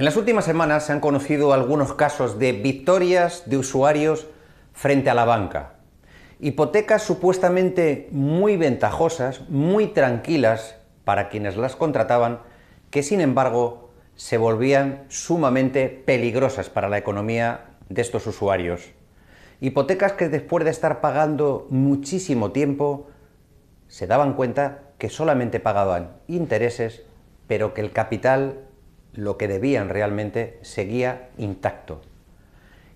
En las últimas semanas se han conocido algunos casos de victorias de usuarios frente a la banca. Hipotecas supuestamente muy ventajosas, muy tranquilas para quienes las contrataban, que sin embargo se volvían sumamente peligrosas para la economía de estos usuarios. Hipotecas que después de estar pagando muchísimo tiempo, se daban cuenta que solamente pagaban intereses, pero que el capital lo que debían realmente seguía intacto.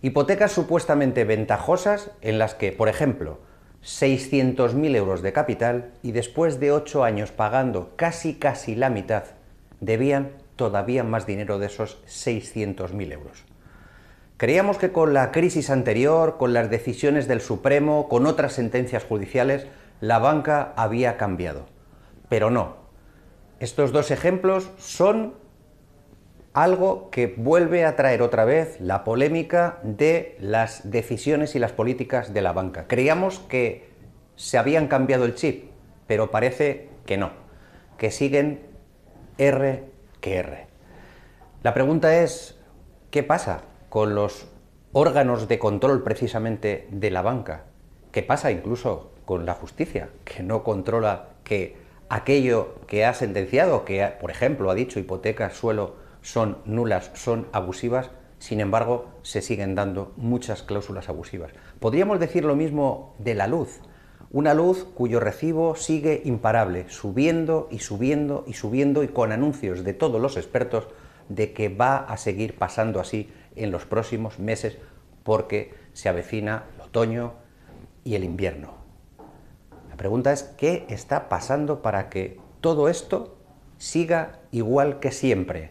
Hipotecas supuestamente ventajosas en las que, por ejemplo, 600.000 euros de capital y después de 8 años pagando casi casi la mitad, debían todavía más dinero de esos 600.000 euros. Creíamos que con la crisis anterior, con las decisiones del Supremo, con otras sentencias judiciales, la banca había cambiado. Pero no. Estos dos ejemplos son algo que vuelve a traer otra vez la polémica de las decisiones y las políticas de la banca. Creíamos que se habían cambiado el chip, pero parece que no, que siguen R que R. La pregunta es, ¿qué pasa con los órganos de control precisamente de la banca? ¿Qué pasa incluso con la justicia, que no controla que aquello que ha sentenciado, que por ejemplo ha dicho hipoteca, suelo, son nulas, son abusivas, sin embargo, se siguen dando muchas cláusulas abusivas. Podríamos decir lo mismo de la luz. Una luz cuyo recibo sigue imparable, subiendo y subiendo y subiendo y con anuncios de todos los expertos de que va a seguir pasando así en los próximos meses porque se avecina el otoño y el invierno. La pregunta es qué está pasando para que todo esto siga igual que siempre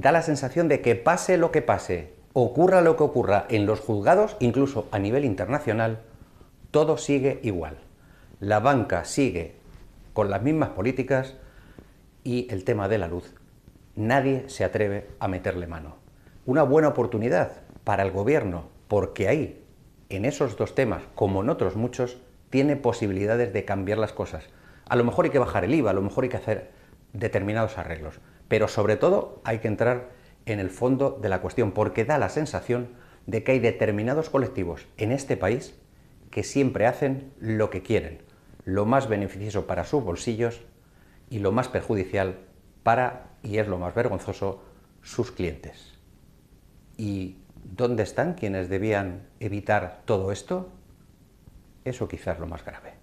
da la sensación de que pase lo que pase, ocurra lo que ocurra en los juzgados, incluso a nivel internacional, todo sigue igual. La banca sigue con las mismas políticas y el tema de la luz. Nadie se atreve a meterle mano. Una buena oportunidad para el gobierno, porque ahí, en esos dos temas, como en otros muchos, tiene posibilidades de cambiar las cosas. A lo mejor hay que bajar el IVA, a lo mejor hay que hacer determinados arreglos. Pero sobre todo hay que entrar en el fondo de la cuestión, porque da la sensación de que hay determinados colectivos en este país que siempre hacen lo que quieren, lo más beneficioso para sus bolsillos y lo más perjudicial para, y es lo más vergonzoso, sus clientes. ¿Y dónde están quienes debían evitar todo esto? Eso quizás lo más grave.